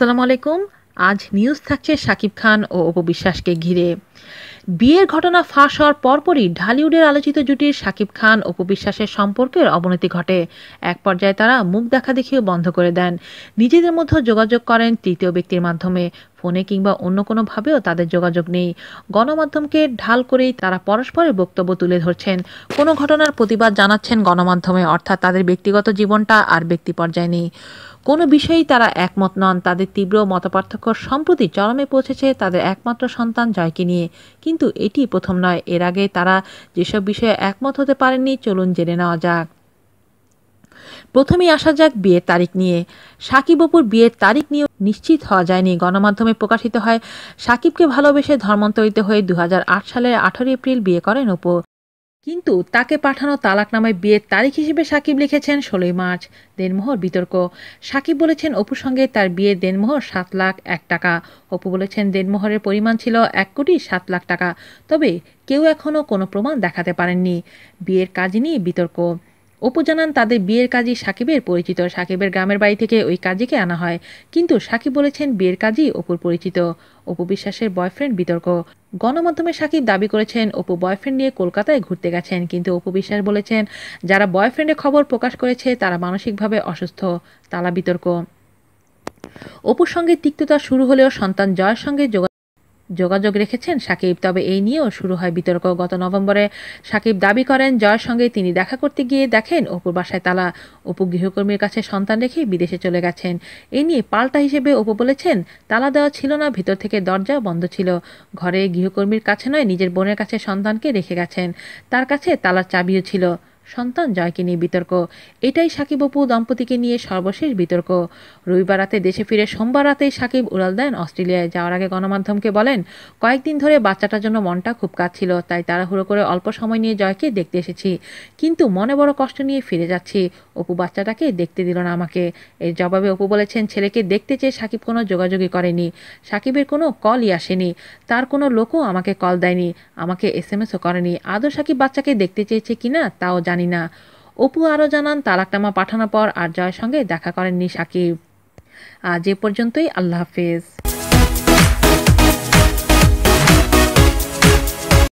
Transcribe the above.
আসসালামু আলাইকুম আজ নিউজ থাকছে সাকিব খান ও অপু বিশ্বাসকে ঘিরে বিয়ের ঘটনা ফাঁস হওয়ার পরপরই ঢালিউডের আলোচিত জুটির শাকিব খান অপু বিশ্বাসের সম্পর্কের অবনতি ঘটে এক পর্যায়ে তারা মুখ দেখা দেখিয়ে বন্ধ করে দেন নিজেদের মধ্যে যোগাযোগ করেন তৃতীয় ব্যক্তির মাধ্যমে ফোনে কিংবা অন্য কোনোভাবেও তাদের যোগাযোগ নেই গণমাধ্যমকে ঢাল করেই তারা পরস্পরের বক্তব্য তুলে ধরছেন কোনো ঘটনার প্রতিবাদ জানাচ্ছেন গণমাধ্যমে অর্থাৎ তাদের ব্যক্তিগত জীবনটা আর ব্যক্তি পর্যায়ে নেই কোনো বিষয়েই তারা একমত নন তাদের তীব্র মতপার্থক্য সম্প্রতি চরমে পৌঁছেছে তাদের একমাত্র সন্তান জয়কে নিয়ে কিন্তু এটি প্রথম নয় এর আগে তারা যেসব বিষয়ে একমত হতে পারেননি চলুন জেনে নেওয়া যাক প্রথমেই আসা যাক বিয়ের তারিখ নিয়ে সাকিব অপুর বিয়ের তারিখ নিয়ে নিশ্চিত হওয়া যায়নি গণমাধ্যমে প্রকাশিত হয় সাকিবকে ভালোবেসে ধর্মান্তরিত হয়ে দু সালের আঠারোই এপ্রিল বিয়ে করেন অপু কিন্তু তাকে পাঠানো তালাক নামে বিয়ের তারিখ হিসেবে সাকিব লিখেছেন ষোলোই মার্চ দেনমোহর বিতর্ক সাকিব বলেছেন অপুর সঙ্গে তার বিয়ের দেনমোহর সাত লাখ এক টাকা অপু বলেছেন দেনমোহরের পরিমাণ ছিল এক কোটি সাত লাখ টাকা তবে কেউ এখনও কোনো প্রমাণ দেখাতে পারেননি বিয়ের কাজ নিয়ে বিতর্ক অপু জানান তাদের বিয়ের কাজী সাকিবের পরিচিত সাকিবের গ্রামের বাড়ি থেকে ওই কাজীকে আনা হয় কিন্তু সাকিব বলেছেন বিয়ের কাজী অপুর পরিচিত অপু বিশ্বাসের বয়ফ্রেন্ড বিতর্ক গণমাধ্যমে সাকিব দাবি করেছেন অপু বয়ফ্রেন্ড নিয়ে কলকাতায় ঘুরতে গেছেন কিন্তু অপু বিশ্বাস বলেছেন যারা বয়ফ্রেন্ডে খবর প্রকাশ করেছে তারা মানসিকভাবে অসুস্থ তালা বিতর্ক অপুর সঙ্গে তিক্ততা শুরু হলেও সন্তান জয়ের সঙ্গে যোগাযোগ যোগাযোগ রেখেছেন সাকিব তবে এই নিয়েও শুরু হয় বিতর্ক গত নভেম্বরে সাকিব দাবি করেন জয়ের সঙ্গে তিনি দেখা করতে গিয়ে দেখেন অপুর বাসায় তালা অপু গৃহকর্মীর কাছে সন্তান রেখে বিদেশে চলে গেছেন এ নিয়ে পাল্টা হিসেবে অপু বলেছেন তালা দেওয়া ছিল না ভিতর থেকে দরজা বন্ধ ছিল ঘরে গৃহকর্মীর কাছে নয় নিজের বোনের কাছে সন্তানকে রেখে গেছেন তার কাছে তালার চাবিও ছিল সন্তান জয়কে নিয়ে বিতর্ক এটাই সাকিব অপু দম্পতিকে নিয়ে সর্বশেষ বিতর্ক রবিবার রাতে দেশে ফিরে সোমবার রাতেই সাকিব উড়াল দেন অস্ট্রেলিয়ায় যাওয়ার আগে গণমাধ্যমকে বলেন কয়েকদিন ধরে বাচ্চাটার জন্য মনটা খুব কাঁদছিল তাই তাড়াহুড়ো করে অল্প সময় নিয়ে জয়কে দেখতে এসেছি কিন্তু মনে বড় কষ্ট নিয়ে ফিরে যাচ্ছি অপু বাচ্চাটাকে দেখতে দিল না আমাকে এর জবাবে অপু বলেছেন ছেলেকে দেখতে চেয়ে সাকিব কোনো যোগাযোগই করেনি সাকিবের কোনো কলই আসেনি তার কোনো লোকও আমাকে কল দেয়নি আমাকে এস এমএসও করেনি আদৌ সাকিব বাচ্চাকে দেখতে চেয়েছে কিনা তাও জানি জানি না অপু আরও জানান তারাকটামা পাঠানোর পর আর জয়ের সঙ্গে দেখা করেননি সাকিব আজ এ পর্যন্তই আল্লাহ হাফেজ